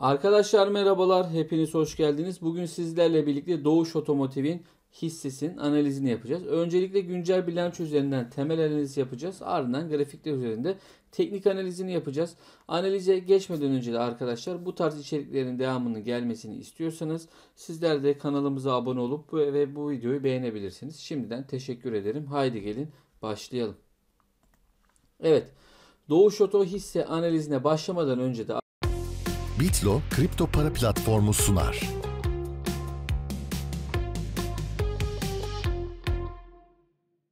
Arkadaşlar merhabalar, hepiniz hoş geldiniz. Bugün sizlerle birlikte Doğuş Otomotiv'in hissesinin analizini yapacağız. Öncelikle güncel bilanço üzerinden temel analiz yapacağız. Ardından grafikler üzerinde teknik analizini yapacağız. Analize geçmeden önce de arkadaşlar bu tarz içeriklerin devamının gelmesini istiyorsanız sizler de kanalımıza abone olup ve bu videoyu beğenebilirsiniz. Şimdiden teşekkür ederim. Haydi gelin başlayalım. Evet. Doğuş Oto hisse analizine başlamadan önce de Bitlo kripto para platformu sunar.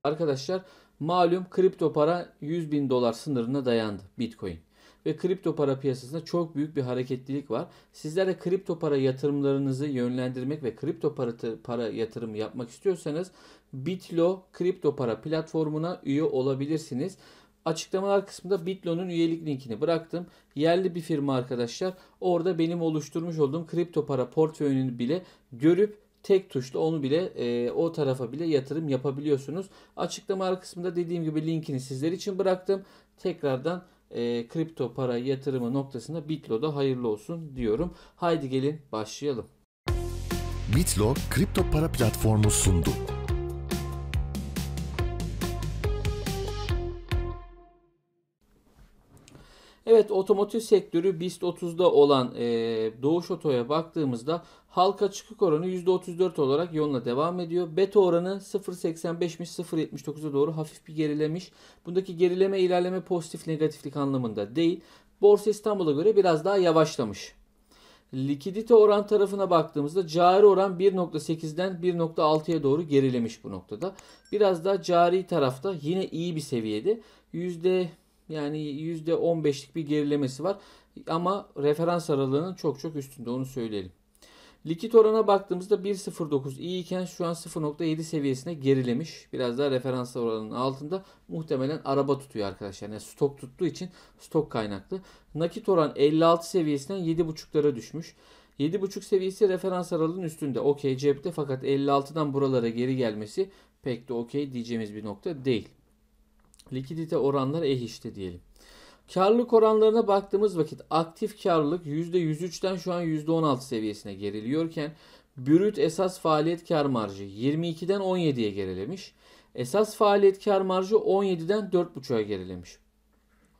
Arkadaşlar malum kripto para 100 bin dolar sınırına dayandı Bitcoin. Ve kripto para piyasasında çok büyük bir hareketlilik var. Sizlere kripto para yatırımlarınızı yönlendirmek ve kripto para, para yatırımı yapmak istiyorsanız Bitlo kripto para platformuna üye olabilirsiniz. Açıklamalar kısmında Bitlo'nun üyelik linkini bıraktım. Yerli bir firma arkadaşlar. Orada benim oluşturmuş olduğum kripto para portföyünü bile görüp tek tuşla onu bile e, o tarafa bile yatırım yapabiliyorsunuz. Açıklama kısmında dediğim gibi linkini sizler için bıraktım. Tekrardan e, kripto para yatırımı noktasında Bitlo'da hayırlı olsun diyorum. Haydi gelin başlayalım. Bitlo kripto para platformu sundu. Evet otomotiv sektörü BIST 30'da olan e, Doğuş Oto'ya baktığımızda halka çıkık oranı %34 olarak yoluna devam ediyor. Beta oranı 0.85'miş 0.79'a doğru hafif bir gerilemiş. Bundaki gerileme ilerleme pozitif negatiflik anlamında değil. Borsa İstanbul'a göre biraz daha yavaşlamış. Likidite oran tarafına baktığımızda cari oran 1.8'den 1.6'ya doğru gerilemiş bu noktada. Biraz daha cari tarafta yine iyi bir seviyede yani %15'lik bir gerilemesi var. Ama referans aralığının çok çok üstünde onu söyleyelim. Likit orana baktığımızda 1.09 iyi iken şu an 0.7 seviyesine gerilemiş. Biraz daha referans oranının altında muhtemelen araba tutuyor arkadaşlar. Yani stok tuttuğu için stok kaynaklı. Nakit oran 56 seviyesinden 7.5'lara düşmüş. 7.5 seviyesi referans aralığının üstünde. Okey cepte fakat 56'dan buralara geri gelmesi pek de okey diyeceğimiz bir nokta değil likidite oranları eh işte diyelim. Karlılık oranlarına baktığımız vakit aktif karlılık %103'ten şu an %16 seviyesine geriliyorken brüt esas faaliyet kar marjı 22'den 17'ye gerilemiş. Esas faaliyet kar marjı 17'den 4.5'a gerilemiş.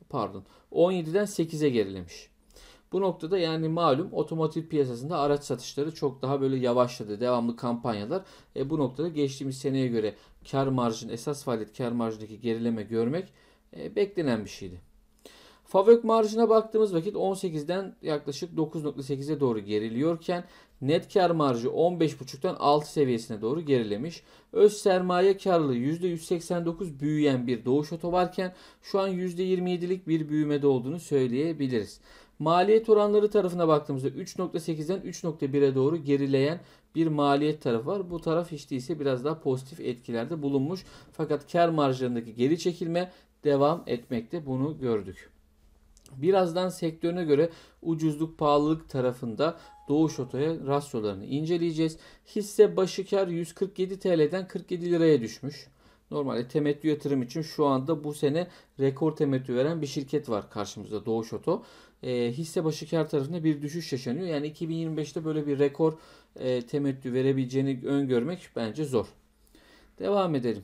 Pardon 17'den 8'e gerilemiş. Bu noktada yani malum otomotiv piyasasında araç satışları çok daha böyle yavaşladı. Devamlı kampanyalar. E, bu noktada geçtiğimiz seneye göre kar marjın esas faaliyet kar marjındaki gerileme görmek e, beklenen bir şeydi. Favök marjına baktığımız vakit 18'den yaklaşık 9.8'e doğru geriliyorken net kar marjı 15.5'ten 6 seviyesine doğru gerilemiş. Öz sermaye karlı %189 büyüyen bir Doğuş Oto varken şu an %27'lik bir büyümede olduğunu söyleyebiliriz. Maliyet oranları tarafına baktığımızda 3.8'den 3.1'e doğru gerileyen bir maliyet tarafı var. Bu taraf hiç değilse biraz daha pozitif etkilerde bulunmuş. Fakat kar marjlarındaki geri çekilme devam etmekte. Bunu gördük. Birazdan sektörüne göre ucuzluk pahalılık tarafında Doğuş Oto'ya rasyolarını inceleyeceğiz. Hisse başı kar 147 TL'den 47 liraya düşmüş. Normalde temettü yatırım için şu anda bu sene rekor temettü veren bir şirket var karşımızda Doğuş Oto e, hisse başı kar tarafında bir düşüş yaşanıyor. Yani 2025'te böyle bir rekor e, temettü verebileceğini öngörmek bence zor. Devam edelim.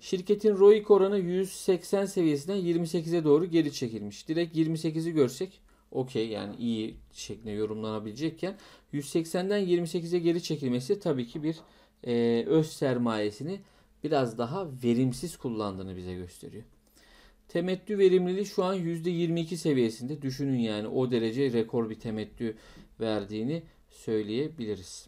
Şirketin ROIC oranı 180 seviyesinden 28'e doğru geri çekilmiş. Direkt 28'i görsek okey yani iyi şeklinde yorumlanabilecekken 180'den 28'e geri çekilmesi tabii ki bir e, öz sermayesini biraz daha verimsiz kullandığını bize gösteriyor. Temettü verimliliği şu an %22 seviyesinde. Düşünün yani o derece rekor bir temettü verdiğini söyleyebiliriz.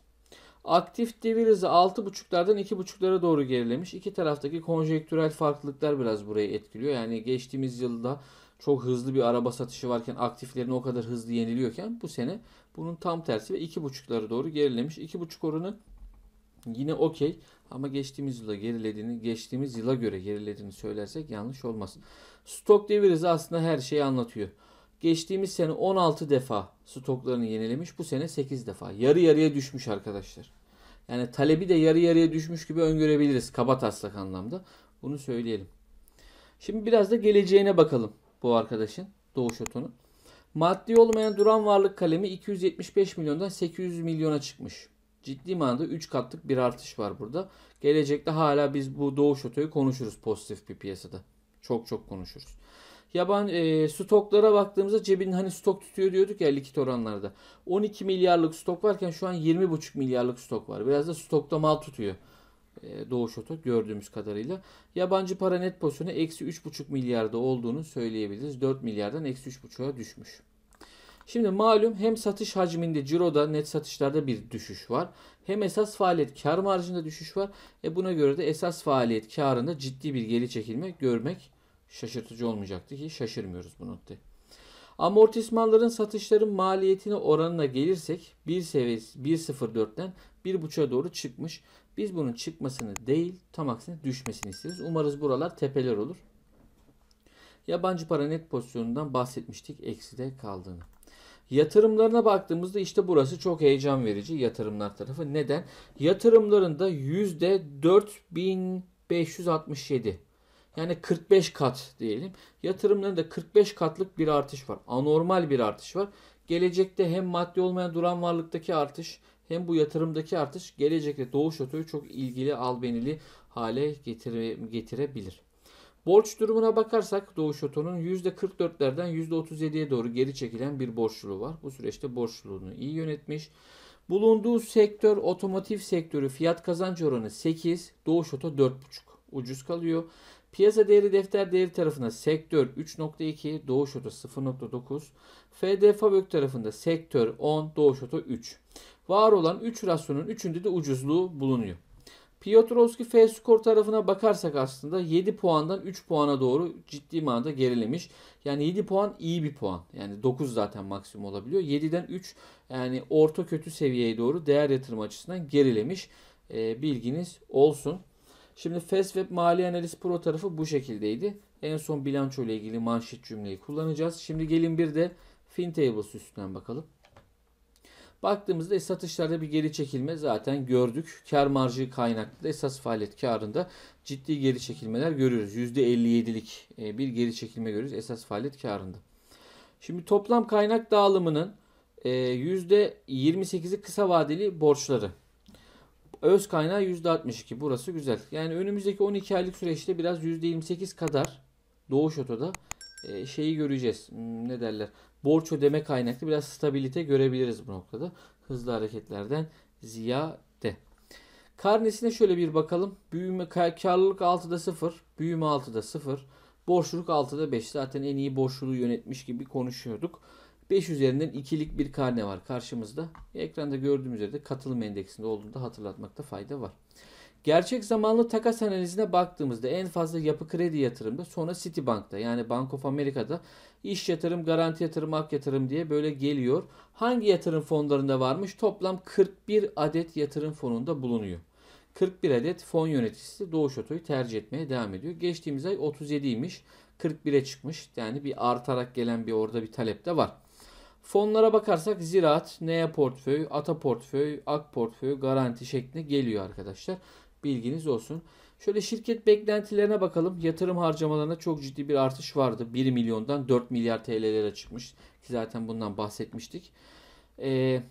Aktif devir hızı 6.5'lardan 2.5'lara doğru gerilemiş. İki taraftaki konjektürel farklılıklar biraz burayı etkiliyor. Yani geçtiğimiz yılda çok hızlı bir araba satışı varken aktiflerin o kadar hızlı yeniliyorken bu sene bunun tam tersi ve 2.5'lara doğru gerilemiş. 2.5 oranı Yine okey ama geçtiğimiz yıla gerilediğini, geçtiğimiz yıla göre gerilediğini söylersek yanlış olmaz. Stok deviriz aslında her şeyi anlatıyor. Geçtiğimiz sene 16 defa stoklarını yenilemiş. Bu sene 8 defa. Yarı yarıya düşmüş arkadaşlar. Yani talebi de yarı yarıya düşmüş gibi öngörebiliriz kaba taslak anlamda. Bunu söyleyelim. Şimdi biraz da geleceğine bakalım bu arkadaşın doğuş otunu. Maddi olmayan duran varlık kalemi 275 milyondan 800 milyona çıkmış ciddi manada 3 katlık bir artış var burada. Gelecekte hala biz bu doğuş otoyu konuşuruz pozitif bir piyasada. Çok çok konuşuruz. Yaban e, stoklara baktığımızda cebin hani stok tutuyor diyorduk ya likit oranlarda. 12 milyarlık stok varken şu an 20,5 milyarlık stok var. Biraz da stokta mal tutuyor. E, Doğuş Oto gördüğümüz kadarıyla. Yabancı para net pozisyonu eksi 3,5 milyarda olduğunu söyleyebiliriz. 4 milyardan eksi 3,5'a düşmüş. Şimdi malum hem satış hacminde ciroda net satışlarda bir düşüş var. Hem esas faaliyet kar marjında düşüş var. E buna göre de esas faaliyet karında ciddi bir geri çekilme görmek şaşırtıcı olmayacaktı ki şaşırmıyoruz bu notta. Amortismanların satışların maliyetine oranına gelirsek 1 seviyesi 1.04'ten 1.5'a doğru çıkmış. Biz bunun çıkmasını değil tam aksine düşmesini isteriz. Umarız buralar tepeler olur. Yabancı para net pozisyonundan bahsetmiştik ekside kaldığını. Yatırımlarına baktığımızda işte burası çok heyecan verici yatırımlar tarafı. Neden? Yatırımlarında %4567 yani 45 kat diyelim. Yatırımlarında 45 katlık bir artış var. Anormal bir artış var. Gelecekte hem maddi olmayan duran varlıktaki artış hem bu yatırımdaki artış gelecekte doğuş otoyu çok ilgili albenili hale getire, getirebilir. Borç durumuna bakarsak Doğuş Oto'nun %44'lerden %37'ye doğru geri çekilen bir borçluluğu var. Bu süreçte borçluluğunu iyi yönetmiş. Bulunduğu sektör otomotiv sektörü fiyat kazanç oranı 8, Doğuş Oto 4,5. Ucuz kalıyor. Piyasa değeri defter değeri tarafında sektör 3.2, Doğuş Oto 0.9, FD Fabrik tarafında sektör 10, Doğuş Oto 3. Var olan 3 rasyonun 3'ünde de ucuzluğu bulunuyor. Piotrowski F skor tarafına bakarsak aslında 7 puandan 3 puana doğru ciddi manada gerilemiş. Yani 7 puan iyi bir puan. Yani 9 zaten maksimum olabiliyor. 7'den 3 yani orta kötü seviyeye doğru değer yatırım açısından gerilemiş. E, bilginiz olsun. Şimdi FastWeb Mali Analiz Pro tarafı bu şekildeydi. En son bilanço ile ilgili manşet cümleyi kullanacağız. Şimdi gelin bir de FinTables üstünden bakalım. Baktığımızda satışlarda bir geri çekilme zaten gördük. Kar marjı kaynaklı da esas faaliyet karında ciddi geri çekilmeler görüyoruz. %57'lik e, bir geri çekilme görüyoruz esas faaliyet karında. Şimdi toplam kaynak dağılımının %28'i e, kısa vadeli borçları. Öz kaynağı %62 burası güzel. Yani önümüzdeki 12 aylık süreçte biraz %28 kadar Doğuş Oto'da e, şeyi göreceğiz. Hmm, ne derler? Borç ödeme kaynaklı biraz stabilite görebiliriz bu noktada. Hızlı hareketlerden ziyade. Karnesine şöyle bir bakalım. Büyüme karlılık 6'da 0, büyüme 6'da 0, borçluluk 6'da 5. Zaten en iyi borçluluğu yönetmiş gibi konuşuyorduk. 5 üzerinden ikilik bir karne var karşımızda. Ekranda gördüğümüz üzere de katılım endeksinde olduğunu da hatırlatmakta fayda var. Gerçek zamanlı takas analizine baktığımızda en fazla yapı kredi yatırımda sonra Citibank'ta yani Bank of America'da iş yatırım, garanti yatırım, ak yatırım diye böyle geliyor. Hangi yatırım fonlarında varmış? Toplam 41 adet yatırım fonunda bulunuyor. 41 adet fon yöneticisi Doğuş Oto'yu tercih etmeye devam ediyor. Geçtiğimiz ay 37'ymiş. 41'e çıkmış. Yani bir artarak gelen bir orada bir talep de var. Fonlara bakarsak Ziraat, Neye Portföy, Ata Portföy, Ak Portföy, Garanti şeklinde geliyor arkadaşlar. Bilginiz olsun. Şöyle şirket beklentilerine bakalım. Yatırım harcamalarına çok ciddi bir artış vardı. 1 milyondan 4 milyar TL'lere çıkmış. Ki zaten bundan bahsetmiştik. Ee,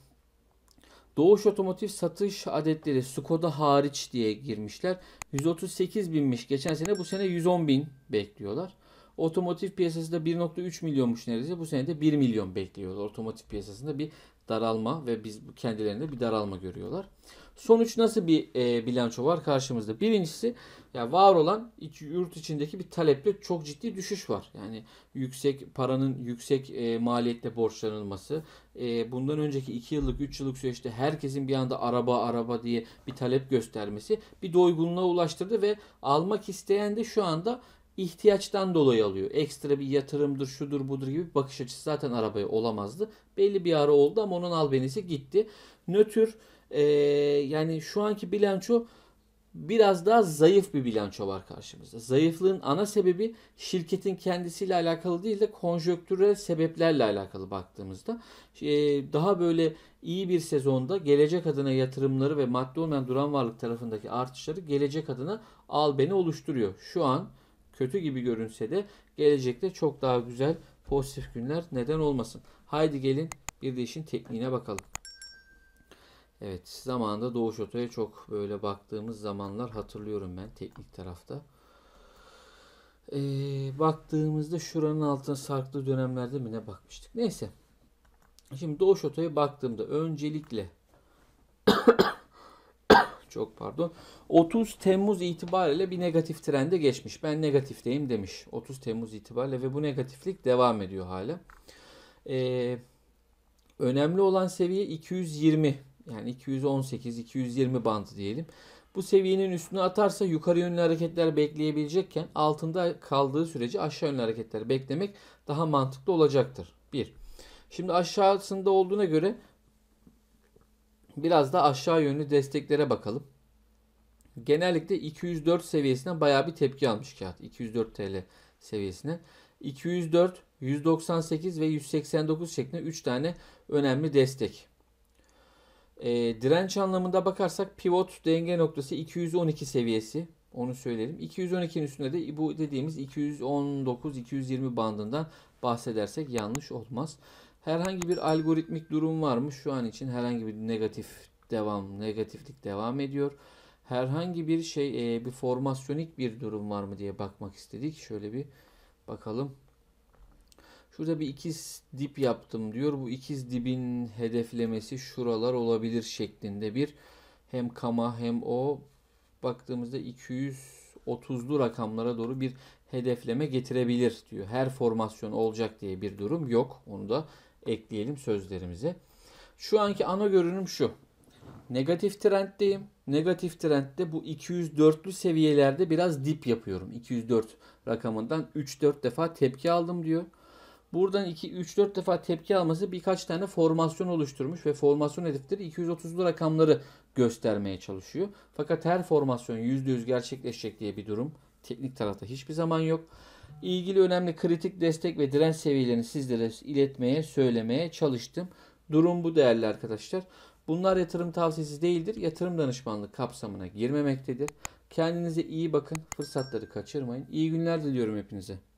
Doğuş Otomotiv satış adetleri Skoda hariç diye girmişler. 138 binmiş geçen sene. Bu sene 110 bin bekliyorlar. Otomotiv piyasasında 1.3 milyonmuş neredeyse. Bu sene de 1 milyon bekliyorlar. Otomotiv piyasasında bir daralma ve biz kendilerinde bir daralma görüyorlar. Sonuç nasıl bir e, bilanço var karşımızda? Birincisi ya yani var olan iç, yurt içindeki bir taleple çok ciddi düşüş var. Yani yüksek paranın yüksek e, maliyette borçlanılması. E, bundan önceki 2 yıllık 3 yıllık süreçte herkesin bir anda araba araba diye bir talep göstermesi bir doygunluğa ulaştırdı ve almak isteyen de şu anda ihtiyaçtan dolayı alıyor. Ekstra bir yatırımdır, şudur budur gibi bir bakış açısı zaten arabaya olamazdı. Belli bir ara oldu ama onun albenisi gitti. Nötr e, yani şu anki bilanço biraz daha zayıf bir bilanço var karşımızda. Zayıflığın ana sebebi şirketin kendisiyle alakalı değil de konjöktürel sebeplerle alakalı baktığımızda. Daha böyle iyi bir sezonda gelecek adına yatırımları ve maddi olmayan duran varlık tarafındaki artışları gelecek adına albeni oluşturuyor. Şu an kötü gibi görünse de gelecekte çok daha güzel pozitif günler neden olmasın. Haydi gelin bir de işin tekniğine bakalım. Evet zamanında Doğuş Oto'ya çok böyle baktığımız zamanlar hatırlıyorum ben teknik tarafta. Ee, baktığımızda şuranın altına sarklı dönemlerde mi ne bakmıştık. Neyse. Şimdi Doğuş Oto'ya baktığımda öncelikle çok pardon. 30 Temmuz itibariyle bir negatif trende geçmiş. Ben negatifteyim demiş 30 Temmuz itibariyle ve bu negatiflik devam ediyor hala. Ee, önemli olan seviye 220 yani 218 220 bandı diyelim. Bu seviyenin üstüne atarsa yukarı yönlü hareketler bekleyebilecekken altında kaldığı sürece aşağı yönlü hareketler beklemek daha mantıklı olacaktır. 1. Şimdi aşağısında olduğuna göre Biraz da aşağı yönlü desteklere bakalım. Genellikle 204 seviyesine baya bir tepki almış kağıt. 204 TL seviyesine. 204, 198 ve 189 şeklinde 3 tane önemli destek. E, direnç anlamında bakarsak pivot denge noktası 212 seviyesi. Onu söyleyelim. 212'nin üstünde de bu dediğimiz 219-220 bandından bahsedersek yanlış olmaz. Herhangi bir algoritmik durum var mı? Şu an için herhangi bir negatif devam, negatiflik devam ediyor. Herhangi bir şey, e, bir formasyonik bir durum var mı diye bakmak istedik. Şöyle bir bakalım. Şurada bir ikiz dip yaptım diyor. Bu ikiz dibin hedeflemesi şuralar olabilir şeklinde bir hem kama hem o baktığımızda 230'lu rakamlara doğru bir hedefleme getirebilir diyor. Her formasyon olacak diye bir durum yok. Onu da ekleyelim sözlerimize. Şu anki ana görünüm şu. Negatif trenddeyim. Negatif trendde bu 204'lü seviyelerde biraz dip yapıyorum. 204 rakamından 3-4 defa tepki aldım diyor. Buradan 2-3-4 defa tepki alması birkaç tane formasyon oluşturmuş ve formasyon hedefleri 230'lu rakamları göstermeye çalışıyor. Fakat her formasyon %100 gerçekleşecek diye bir durum teknik tarafta hiçbir zaman yok ilgili önemli kritik destek ve direnç seviyelerini sizlere iletmeye, söylemeye çalıştım. Durum bu değerli arkadaşlar. Bunlar yatırım tavsiyesi değildir. Yatırım danışmanlığı kapsamına girmemektedir. Kendinize iyi bakın. Fırsatları kaçırmayın. İyi günler diliyorum hepinize.